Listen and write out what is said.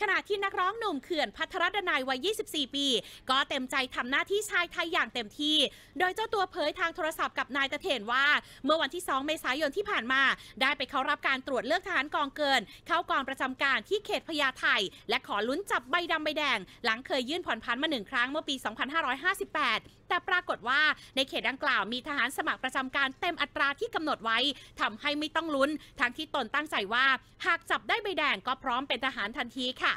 ขณะที่นักร้องหนุ่มเขื่อนพัทรดนายวัย 24 ปี ก็เต็มใจทำหน้าที่ชายไทยอย่างเต็มที่ โดยเจ้าตัวเผยทางโทรศัพท์กับนายตะเถนว่า เมื่อวันที่ 2 เมษายนที่ผ่านมา ได้ไปเข้ารับการตรวจเลือกทหารกองเกิน เข้ากองประจำการที่เขตพญาไทและขอลุ้นจับใบดำใบแดง หลังเคยยื่นผ่อนพันมาหนึ่งครั้งเมื่อปี 2558 แต่ปรากฏว่าในเขตดังกล่าวมีทหารสมัครประจำการเต็มอัตราที่กำหนดไว้ ทำให้ไม่ต้องลุ้น ทั้งที่ตนตั้งใจว่า หากจับได้ใบแดงก็พร้อมเป็นทหารทันทีค่ะ